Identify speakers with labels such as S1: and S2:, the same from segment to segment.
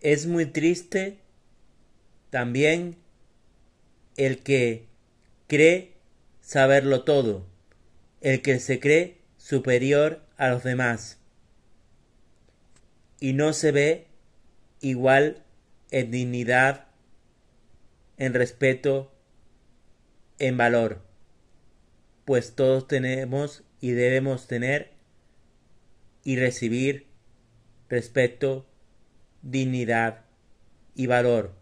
S1: es muy triste también el que cree saberlo todo, el que se cree superior a los demás y no se ve igual en dignidad, en respeto, en valor, pues todos tenemos y debemos tener y recibir respeto dignidad y valor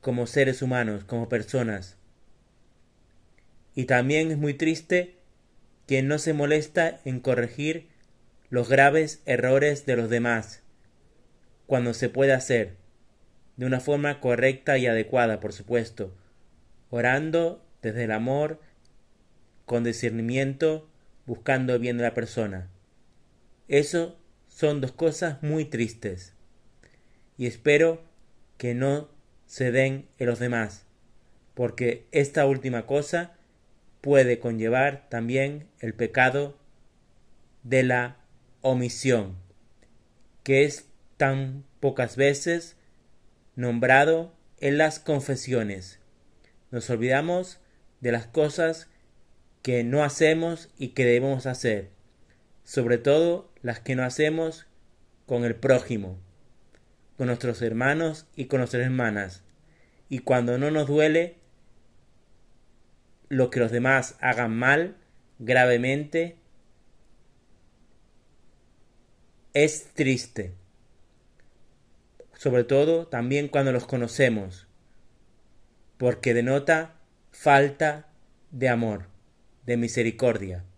S1: como seres humanos, como personas. Y también es muy triste quien no se molesta en corregir los graves errores de los demás, cuando se puede hacer, de una forma correcta y adecuada, por supuesto, orando desde el amor, con discernimiento, buscando bien a la persona. Eso son dos cosas muy tristes y espero que no se den en los demás, porque esta última cosa puede conllevar también el pecado de la omisión, que es tan pocas veces nombrado en las confesiones. Nos olvidamos de las cosas que no hacemos y que debemos hacer, sobre todo las que no hacemos con el prójimo con nuestros hermanos y con nuestras hermanas. Y cuando no nos duele lo que los demás hagan mal, gravemente, es triste. Sobre todo también cuando los conocemos, porque denota falta de amor, de misericordia.